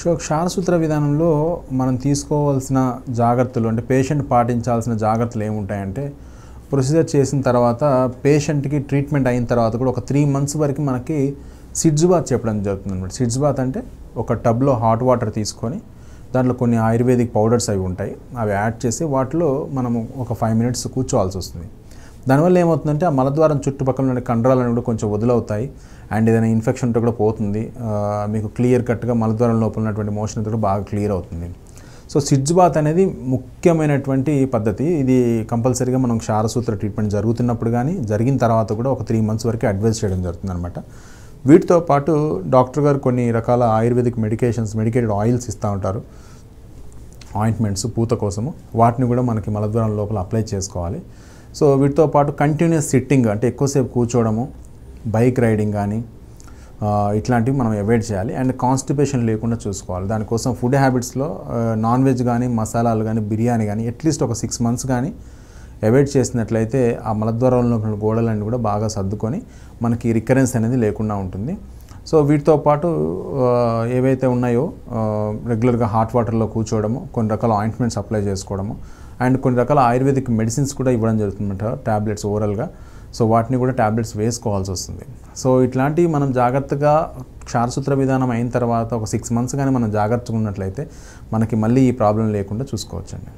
so kshara sutra విధానంలో మనం తీసుకోవాల్సిన జాగ్రత్తలు అంటే పేషెంట్ పాటించాల్సిన జాగ్రత్తలు ఏముంటాయంటే ప్రొసీజర్ చేసిన తర్వాత పేషెంట్కి ట్రీట్మెంట్ అయిన తర్వాత కూడా ఒక త్రీ మంత్స్ వరకు మనకి సిడ్జ్ బాత్ చెప్పడం జరుగుతుంది అనమాట సిడ్జ్ బాత్ అంటే ఒక టబ్లో హాట్ వాటర్ తీసుకొని దాంట్లో కొన్ని ఆయుర్వేదిక్ పౌడర్స్ అవి ఉంటాయి అవి యాడ్ చేసి వాటిలో మనము ఒక ఫైవ్ మినిట్స్ కూర్చోవాల్సి వస్తుంది దానివల్ల ఏమవుతుందంటే ఆ మలద్వారం చుట్టుపక్కల ఉన్న అనేవి కూడా కొంచెం వదులవుతాయి అండ్ ఏదైనా ఇన్ఫెక్షన్ ఉంటే కూడా పోతుంది మీకు క్లియర్ కట్గా మలద్వారం లోపల ఉన్నటువంటి మోషన్ కూడా బాగా క్లియర్ అవుతుంది సో సిడ్జ్ బాత్ అనేది ముఖ్యమైనటువంటి పద్ధతి ఇది కంపల్సరీగా మనం క్షారసూత్ర ట్రీట్మెంట్ జరుగుతున్నప్పుడు కానీ జరిగిన తర్వాత కూడా ఒక త్రీ మంత్స్ వరకు అడ్వైజ్ చేయడం జరుగుతుంది అనమాట వీటితో పాటు డాక్టర్ గారు కొన్ని రకాల ఆయుర్వేదిక్ మెడికేషన్స్ మెడికేటెడ్ ఆయిల్స్ ఇస్తూ ఉంటారు ఆయింట్మెంట్స్ పూత కోసము వాటిని కూడా మనకి మలద్వారం లోపల అప్లై చేసుకోవాలి సో వీటితో పాటు కంటిన్యూస్ సిట్టింగ్ అంటే ఎక్కువసేపు కూర్చోవడము బైక్ రైడింగ్ కానీ ఇట్లాంటివి మనం అవాయిడ్ చేయాలి అండ్ కాన్స్టిపేషన్ లేకుండా చూసుకోవాలి దానికోసం ఫుడ్ హ్యాబిట్స్లో నాన్ వెజ్ కానీ మసాలాలు కానీ బిర్యానీ కానీ అట్లీస్ట్ ఒక సిక్స్ మంత్స్ కానీ అవాయిడ్ చేసినట్లయితే ఆ మలద్వారంలో ఉన్న గోడలన్నీ కూడా బాగా సర్దుకొని మనకి రికరెన్స్ అనేది లేకుండా ఉంటుంది సో వీటితో పాటు ఏవైతే ఉన్నాయో రెగ్యులర్గా హాట్ వాటర్లో కూర్చోవడము కొన్ని రకాల ఆయింట్మెంట్స్ అప్లై చేసుకోవడము అండ్ కొన్ని రకాల ఆయుర్వేదిక్ మెడిసిన్స్ కూడా ఇవ్వడం జరుగుతుందన్నమాట ట్యాబ్లెట్స్ ఓవరాల్గా సో వాటిని కూడా ట్యాబ్లెట్స్ వేసుకోవాల్సి వస్తుంది సో ఇట్లాంటివి మనం జాగ్రత్తగా క్షారసూత్ర విధానం అయిన తర్వాత ఒక సిక్స్ మంత్స్ కానీ మనం జాగ్రత్తగా ఉన్నట్లయితే మనకి మళ్ళీ ఈ ప్రాబ్లం లేకుండా చూసుకోవచ్చండి